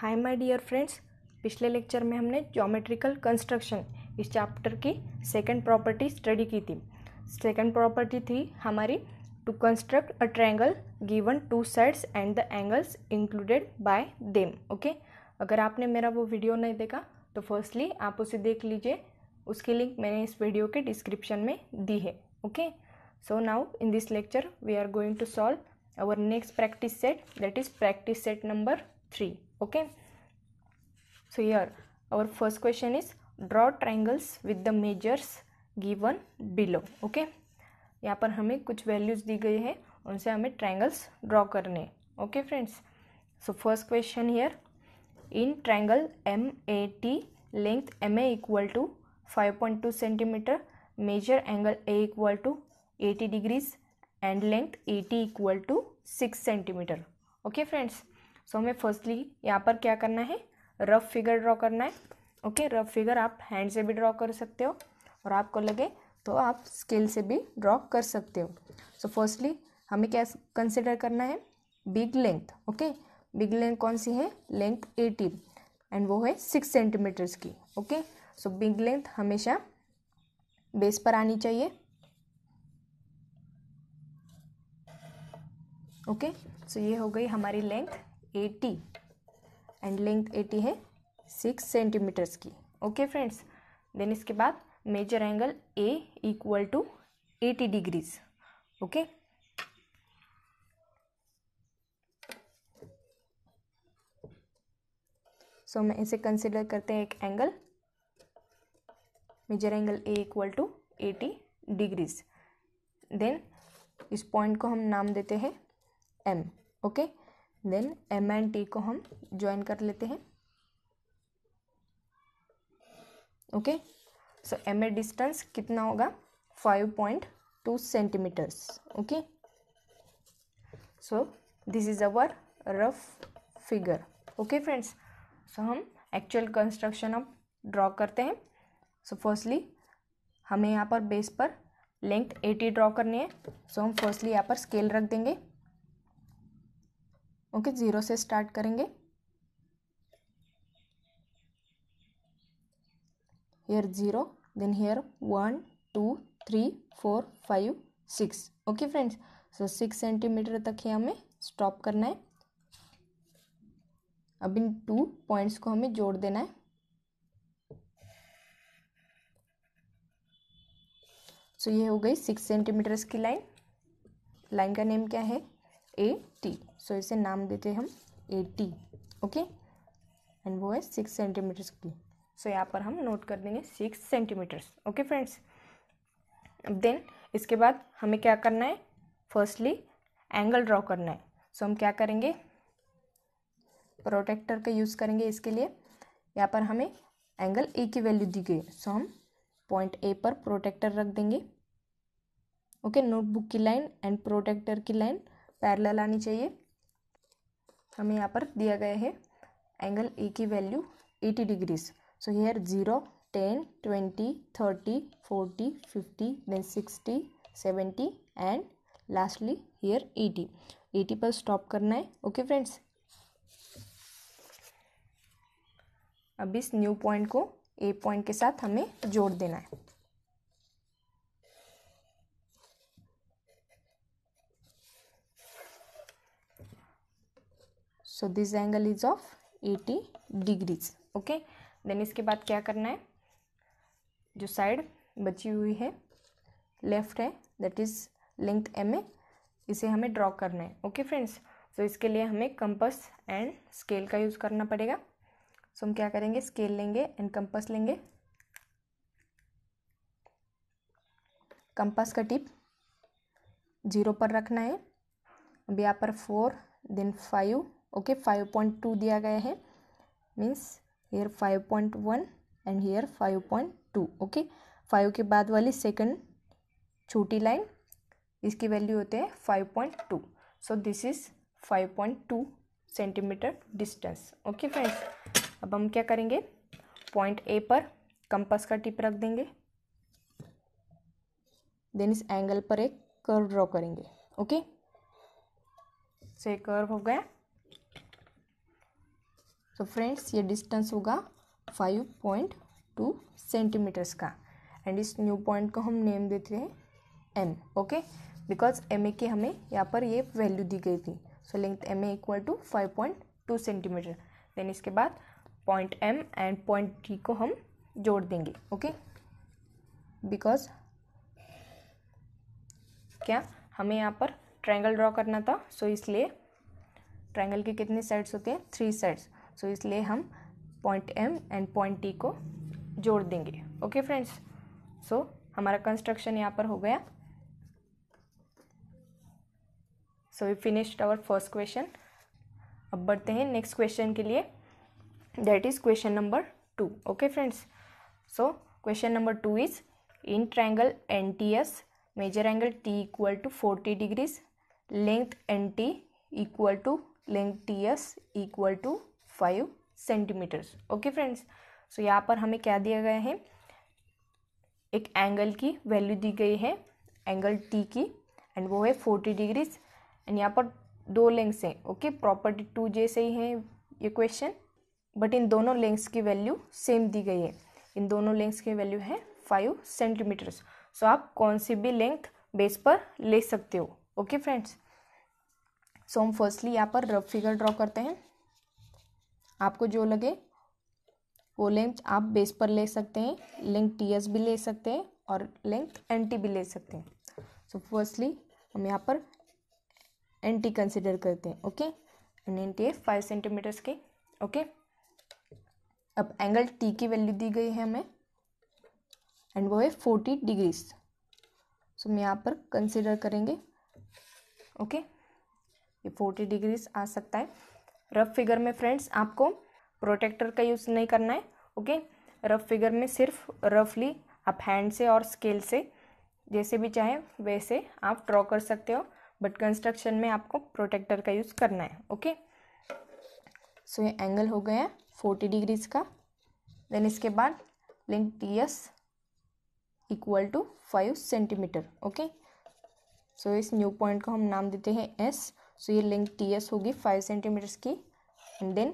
Hi my dear friends पिछले lecture में हमने जोमेट्रिकल कंस्ट्रक्शन इस चैप्टर की सेकंड प्रॉपर्टी स्टडी की थी सेकंड प्रॉपर्टी थी हमारी to construct a triangle given two sides and the angles included by them okay अगर आपने मेरा वो वीडियो नहीं देखा तो फर्स्टली आप उसे देख लीजिए उसकी लिंक मैंने इस वीडियो के डिस्क्रिप्शन में दी है okay so now in this lecture we are going to solve our next practice set that is practice set number three okay so here our first question is draw triangles with the measures given below okay यहाँ पर हमें कुछ values दी गई है उनसे हमें triangles draw करने okay friends so first question here in triangle M A T length M A equal to five point two centimetre measure angle A equal to eighty degrees and length A T equal to six centimetre okay friends so हमें firstly यहाँ पर क्या करना है rough figure draw करना है okay rough figure आप hand से भी ड्रॉ कर सकते हो और आपको लगे तो आप स्केल से भी ड्रॉ कर सकते हो सो so, फर्स्टली हमें क्या कंसिडर करना है big length okay big length कौन सी है लेंथ एटी एंड वो है सिक्स सेंटीमीटर्स की ओके सो बिग लेंथ हमेशा बेस पर आनी चाहिए ओके सो ये हो गई हमारी length A T and length A T है सिक्स सेंटीमीटर्स की ओके फ्रेंड्स देन इसके बाद measure angle A equal to eighty degrees okay so हम इसे कंसिडर करते हैं एक angle measure angle A equal to eighty degrees then इस पॉइंट को हम नाम देते हैं M okay okay? Then M and T को हम ज्वाइन कर लेते हैं okay so M A distance कितना होगा five point two centimetres okay so this is our rough figure okay friends so हम एक्चुअल कंस्ट्रक्शन अब ड्रॉ करते हैं सो so, फर्स्टली हमें यहाँ पर बेस पर लेंथ एटी ड्रॉ करनी है सो so, हम फर्स्टली यहाँ पर स्केल रख देंगे ओके ज़ीरो से स्टार्ट करेंगे here zero then here one two three four five six okay friends so six centimetre तक ही हमें स्टॉप करना है अब इन टू पॉइंट्स को हमें जोड़ देना है सो so, ये हो गई सिक्स सेंटीमीटर्स की लाइन लाइन का नेम क्या है ए टी सो इसे नाम देते हम ए टी ओके एंड वो है सिक्स सेंटीमीटर्स की सो so, यहाँ पर हम नोट कर देंगे सिक्स सेंटीमीटर्स ओके फ्रेंड्स अब देन इसके बाद हमें क्या करना है फर्स्टली एंगल ड्रॉ करना है सो so, हम क्या करेंगे प्रोटेक्टर का यूज़ करेंगे इसके लिए यहाँ पर हमें एंगल ए की वैल्यू दी गई है सो हम पॉइंट ए पर प्रोटेक्टर रख देंगे ओके नोटबुक की लाइन एंड प्रोटेक्टर की लाइन पैरल आनी चाहिए हमें यहाँ पर दिया गया है एंगल ए की value eighty degrees so here zero ten twenty thirty forty fifty then sixty seventy and lastly here eighty eighty पर स्टॉप करना है ओके फ्रेंड्स अब इस न्यू पॉइंट को ए पॉइंट के साथ हमें जोड़ देना है so this angle is of 80 degrees okay then इसके बाद क्या करना है जो साइड बची हुई है लेफ्ट है that is length M A इसे हमें ड्रॉ करना है ओके फ्रेंड्स सो इसके लिए हमें कंपस एंड स्केल का यूज़ करना पड़ेगा सो so, हम क्या करेंगे स्केल लेंगे एंड कंपस लेंगे कंपस का टिप जीरो पर रखना है अब यहाँ पर four then five okay five point two दिया गया है means here five point one and here five point two okay five के बाद वाली सेकंड छोटी लाइन इसकी वैल्यू होते हैं five point two so this is five point two centimetre distance okay friends अब हम क्या करेंगे पॉइंट ए पर कंपास का टिप रख देंगे देन इस एंगल पर एक कर्व ड्रॉ करेंगे ओके सो एक कर्व हो गया तो फ्रेंड्स ये डिस्टेंस होगा फाइव पॉइंट टू सेंटीमीटर्स का एंड इस न्यू पॉइंट को हम नेम देते हैं M okay because M A के हमें यहाँ पर ये वैल्यू दी गई थी so length M A equal to five point two centimetre then इसके बाद point M and point D को हम जोड़ देंगे ओके बिकॉज क्या हमें यहाँ पर ट्रायंगल ड्रॉ करना था सो so इसलिए ट्रायंगल के कितने साइड्स होते हैं थ्री साइड्स सो so, इसलिए हम point M and point T को जोड़ देंगे ओके फ्रेंड्स सो हमारा कंस्ट्रक्शन यहाँ पर हो गया so we finished our first question अब बढ़ते हैं नेक्स्ट क्वेश्चन के लिए that is question number two okay friends so question number two is in triangle N T S measure angle T equal to forty degrees length N T equal to length T S equal to five centimetres okay friends so यहाँ पर हमें क्या दिया गया है एक angle की value दी गई है एंगल टी की एंड वो है फोर्टी डिग्रीज एंड यहाँ पर दो लेंग्स हैं ओके प्रॉपर्टी टू जैसे ही है ये क्वेश्चन बट इन दोनों लेंग्स की वैल्यू सेम दी गई है इन दोनों लेंग्स की वैल्यू है फाइव सेंटीमीटर्स सो आप कौन सी भी लेंथ बेस पर ले सकते हो ओके फ्रेंड्स सो हम फर्स्टली यहाँ पर रफ फिगर ड्रॉ करते हैं आपको जो लगे वो लेंथ आप बेस पर ले सकते हैं लेंथ टी एस भी ले सकते हैं और लेंथ एन टी भी ले सकते हैं सो फर्स्टली हम यहाँ पर एन टी कंसिडर करते हैं ओके एन एन टी है फाइव सेंटीमीटर्स के ओके अब एंगल टी की वैल्यू दी गई है हमें एंड वो है फोर्टी डिग्रीज सो हम यहाँ पर कंसिडर करेंगे ओके ये फोर्टी डिग्रीज आ सकता है रफ फिगर में फ्रेंड्स आपको प्रोटेक्टर का यूज़ नहीं करना है ओके रफ फिगर में सिर्फ रफली आप हैंड से और स्केल से जैसे भी चाहे वैसे आप ड्रॉ कर सकते हो बट कंस्ट्रक्शन में आपको प्रोटेक्टर का यूज़ करना है ओके सो ये एंगल हो गया फोर्टी डिग्रीज का देन इसके बाद length T S equal to five centimetre okay so इस न्यू पॉइंट को हम नाम देते हैं एस सो ये लेंथ टी एस होगी फाइव सेंटीमीटर्स की and then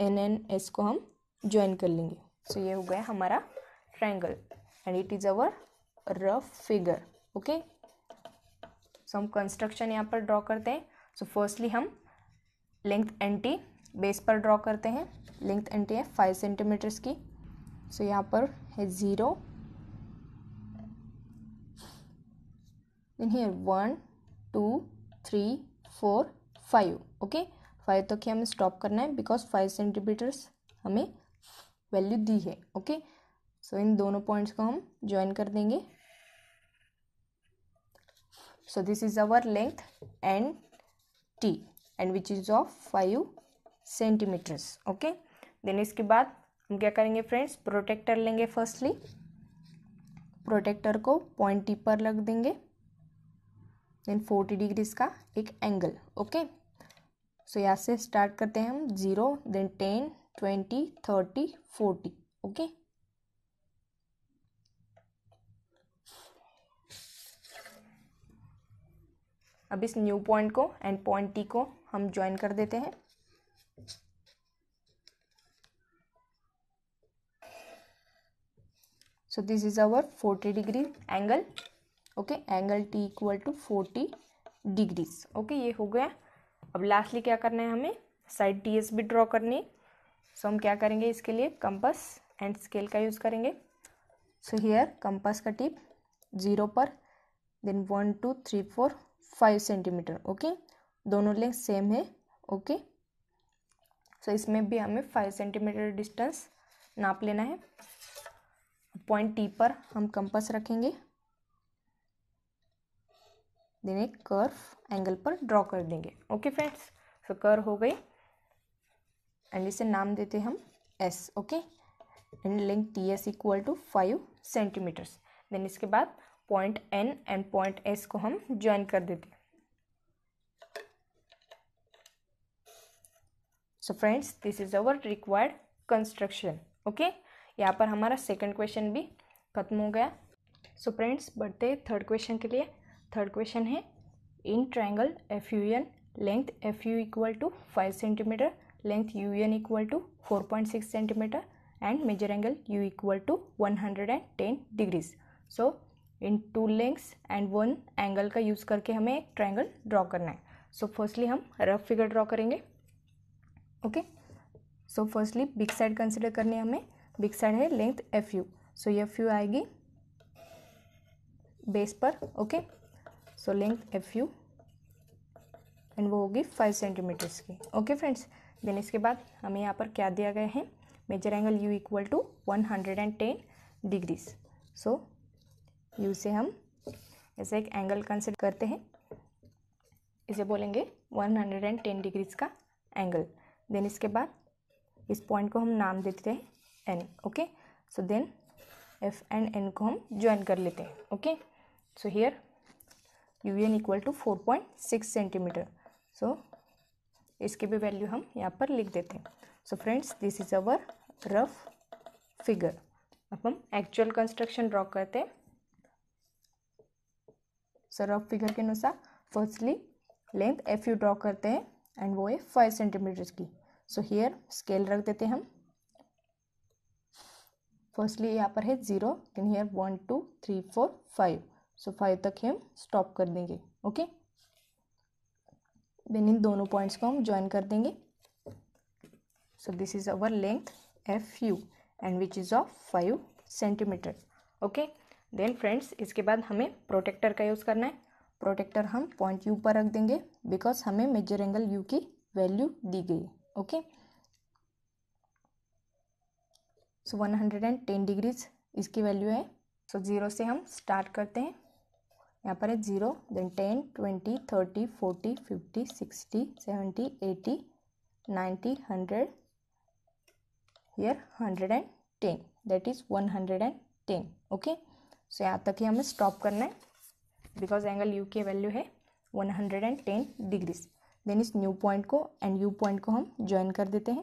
N N S को हम ज्वाइन कर लेंगे सो so, ये हो गया हमारा triangle and it is our rough figure okay so हम कंस्ट्रक्शन यहाँ पर ड्रॉ करते हैं सो so, फर्स्टली हम लेंथ एन टी बेस पर ड्रॉ करते हैं लेंथ एन टी है फाइव सेंटीमीटर्स की सो so, यहाँ पर है zero then one two three four five okay five तक तो ही हमें स्टॉप करना है बिकॉज फाइव सेंटीमीटर्स हमें वैल्यू दी है ओके सो इन दोनों पॉइंट्स को हम ज्वाइन कर देंगे so this is our length N T and which is of five centimetres okay then इसके बाद हम क्या करेंगे फ्रेंड्स प्रोटेक्टर लेंगे फर्स्टली प्रोटेक्टर को पॉइंट टी पर लग देंगे देन फोर्टी डिग्रीज का एक एंगल ओके सो यहाँ से स्टार्ट करते हैं हम zero then ten twenty thirty forty okay अब इस न्यू पॉइंट को एंड पॉइंट टी को हम ज्वाइन कर देते हैं so this is our 40 degree angle okay angle T equal to forty degrees okay ये हो गया अब लास्टली क्या करना है हमें साइड टी एस भी ड्रॉ करनी है सो हम क्या करेंगे इसके लिए कंपस एंड स्केल का यूज़ करेंगे सो हेयर कंपस का टिप ज़ीरो पर then one two three four five centimetre okay दोनों लेंथ सेम है ओके सो so, इसमें भी हमें फाइव सेंटीमीटर डिस्टेंस नाप लेना है पॉइंट टी पर हम कंपस रखेंगे देन एक कर्व एंगल पर ड्रॉ कर देंगे ओके फ्रेंड्स सो कर हो गई एंड इसे नाम देते हम S okay and length T S equal to five centimetres then इसके बाद point N and point S को हम ज्वाइन कर देते so friends this is our required construction okay यहाँ पर हमारा सेकंड क्वेश्चन भी खत्म हो गया सो फ्रेंड्स बढ़ते थर्ड क्वेश्चन के लिए थर्ड क्वेश्चन है in triangle F U N length F U equal to five centimetre length U N equal to four point six centimetre and measure angle U equal to one hundred and ten degrees so in two lengths and one angle का use करके हमें एक triangle draw करना है so so, firstly हम rough figure draw करेंगे okay so firstly big side consider करनी है हमें बिग साइड है length F U so F U आएगी बेस पर okay okay? So length F U and वो होगी फाइव सेंटीमीटर्स की ओके फ्रेंड्स देन इसके बाद हमें यहाँ पर क्या दिया गया है major angle U equal to one hundred and ten degrees so U से हम ऐसे एक एंगल कंसिडर करते हैं इसे बोलेंगे one hundred and ten degrees का एंगल देन इसके बाद इस पॉइंट को हम नाम देते हैं N okay so then F and N को हम ज्वाइन कर लेते हैं okay so here U N equal to four point six centimetre so इसके भी वैल्यू हम यहाँ पर लिख देते हैं so friends this is our rough figure अब हम एक्चुअल कंस्ट्रक्शन ड्रॉ करते हैं सो रफ फिगर के अनुसार firstly length F U draw करते हैं एंड वो है फाइव सेंटीमीटर्स की सो हियर स्केल रख देते हैं हम फर्स्टली यहाँ पर है zero then here one two three four five so five तक हम स्टॉप कर देंगे ओके देन इन दोनों पॉइंट्स को हम ज्वाइन कर देंगे so this is our length F U and which is of five centimetre okay then friends इसके बाद हमें प्रोटेक्टर का यूज़ करना है प्रोटेक्टर हम पॉइंट यू पर रख देंगे बिकॉज हमें मेजर एंगल यू की वैल्यू दी गई okay so one hundred and ten degrees इसकी वैल्यू है सो so, ज़ीरो से हम स्टार्ट करते हैं यहाँ पर है zero then ten twenty thirty forty fifty sixty seventy eighty ninety hundred यर hundred and ten that is one hundred and ten okay so यहाँ तक ही हमें स्टॉप करना है बिकॉज एंगल यू के वैल्यू है one hundred and ten degrees then इस न्यू पॉइंट को एंड यू पॉइंट को हम ज्वाइन कर देते हैं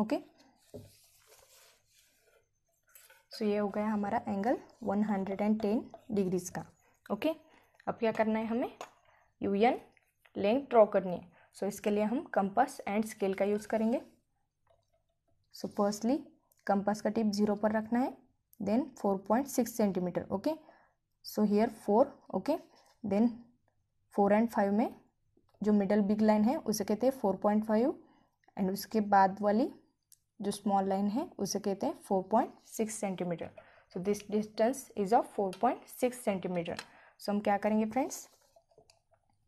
ओके okay? सो तो ये हो गया हमारा angle one hundred and ten degrees का ओके अब क्या करना है हमें यू एन लेंथ ड्रॉ करनी है सो so, इसके लिए हम कंपास एंड स्केल का यूज़ करेंगे सो फर्स्टली कंपास का टिप जीरो पर रखना है then four point six centimetre okay so here four okay then four and five में जो मिडल बिग लाइन है उसे कहते हैं फोर पॉइंट फाइव एंड उसके बाद वाली जो स्मॉल लाइन है उसे कहते हैं four point six centimetre so this distance is of four point six centimetre so हम क्या करेंगे फ्रेंड्स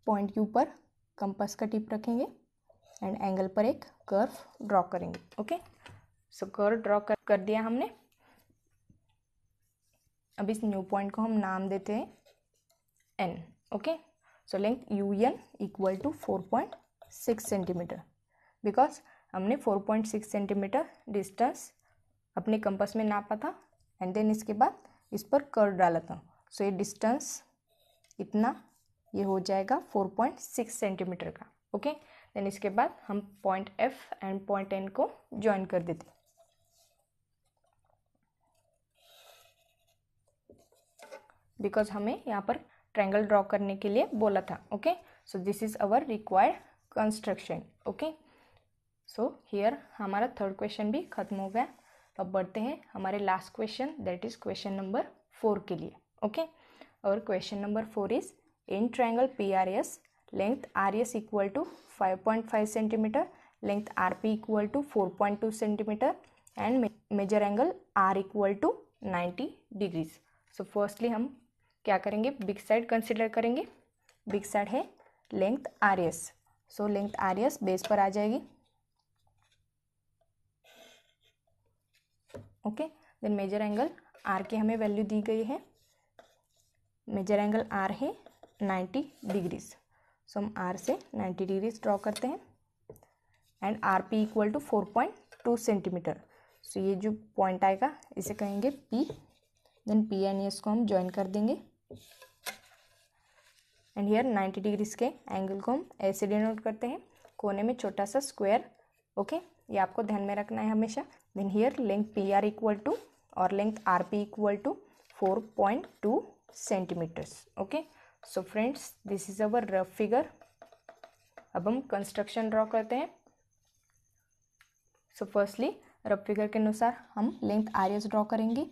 पॉइंट के ऊपर कंपस का टिप रखेंगे एंड एंगल पर एक कर्व ड्रॉ करेंगे ओके सो कर्व ड्रॉ कर, कर दिया हमने अब इस न्यू पॉइंट को हम नाम देते हैं N okay so length U N equal to four point six centimetre because हमने 4.6 सेंटीमीटर डिस्टेंस अपने कंपस में नापा था एंड देन इसके बाद इस पर कर डाला था सो ये डिस्टेंस इतना ये हो जाएगा 4.6 सेंटीमीटर का ओके देन इसके बाद हम point F and point N को ज्वाइन कर देते बिकॉज हमें यहाँ पर ट्रायंगल ड्रॉ करने के लिए बोला था okay so this is our required construction okay so here हमारा थर्ड क्वेश्चन भी खत्म हो गया अब बढ़ते हैं हमारे last question that is question number four के लिए ओके और question number four is in triangle P R S length R S equal to five point five centimetre length R P equal to four point two centimetre and measure angle R equal to ninety degrees so firstly हम क्या करेंगे big side consider करेंगे big side है length R S so length R S base पर आ जाएगी okay then major angle R की हमें वैल्यू दी गई है मेजर एंगल आर है नाइन्टी डिग्रीज सो हम आर से नाइन्टी डिग्रीज ड्रॉ करते हैं and R P equal to four point two centimetre so ये जो पॉइंट आएगा इसे कहेंगे P then P and S को हम ज्वाइन कर देंगे एंड हेयर नाइन्टी डिग्रीज के एंगल को हम ऐसे डिनोट करते हैं कोने में छोटा सा स्क्वायर ओके okay? ये आपको ध्यान में रखना है हमेशा then here length P R equal to और length R P equal to four point two centimetres okay so friends this is our rough figure अब हम कंस्ट्रक्शन ड्रॉ करते हैं सो फर्स्टली रफ फिगर के अनुसार हम लेंथ आर एस ड्रॉ करेंगे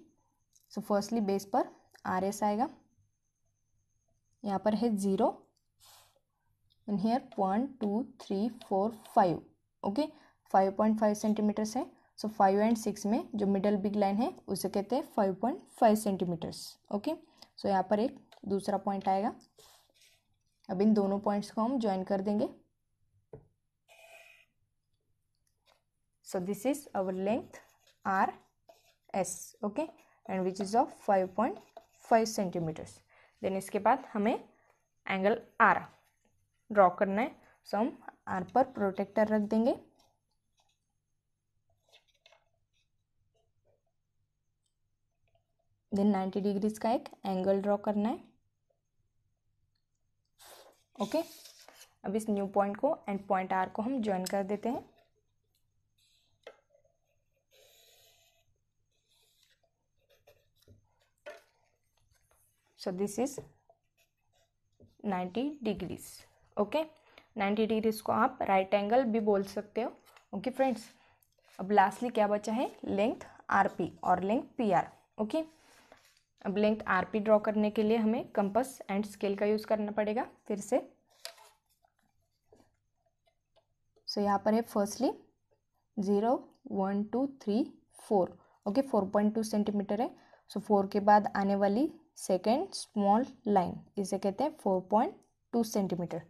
so firstly base पर आर एस आएगा यहाँ पर है zero and here one two three four five okay five point five centimetres है सो फाइव एंड सिक्स में जो मिडल बिग लाइन है उसे कहते हैं five point five centimetres okay so यहाँ पर एक दूसरा पॉइंट आएगा अब इन दोनों पॉइंट्स को हम ज्वाइन कर देंगे so this is our length R S okay and which is of five point five centimetres then इसके बाद हमें एंगल आर ड्रॉ करना है सो हम आर पर प्रोटेक्टर रख देंगे देन नाइन्टी डिग्रीज का एक एंगल ड्रॉ करना है ओके okay? अब इस न्यू पॉइंट को एंड पॉइंट आर को हम ज्वाइन कर देते हैं so this is ninety degrees okay ninety degrees को आप राइट right एंगल भी बोल सकते हो ओके okay, फ्रेंड्स अब लास्टली क्या बचा है लेंथ आर पी और लेंथ पी आर ओके अब लेंथ आर पी ड्रॉ करने के लिए हमें कंपस एंड स्केल का यूज़ करना पड़ेगा फिर से सो so, यहाँ पर है firstly zero one two three four okay four point two centimetre है सो so, फोर के बाद आने वाली सेकेंड स्मॉल लाइन इसे कहते हैं four point two centimetre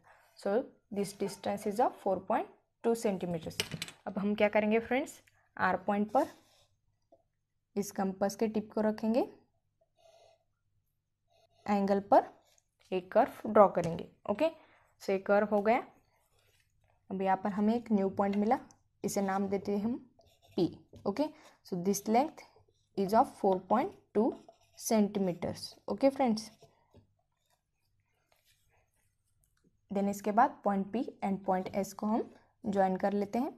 so this distance is of four point two centimetres अब हम क्या करेंगे फ्रेंड्स आर पॉइंट पर इस कंपस के टिप को रखेंगे एंगल पर एक कर्व ड्रॉ करेंगे ओके सो एक कर्व हो गया अब यहाँ पर हमें एक न्यू पॉइंट मिला इसे नाम देते हैं हम P okay so this length is of four point two centimetres okay friends then इसके बाद point P and point S को हम ज्वाइन कर लेते हैं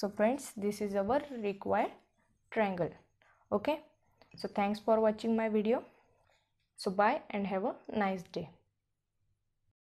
so friends this is our required triangle okay so thanks for watching my video so bye and have a nice day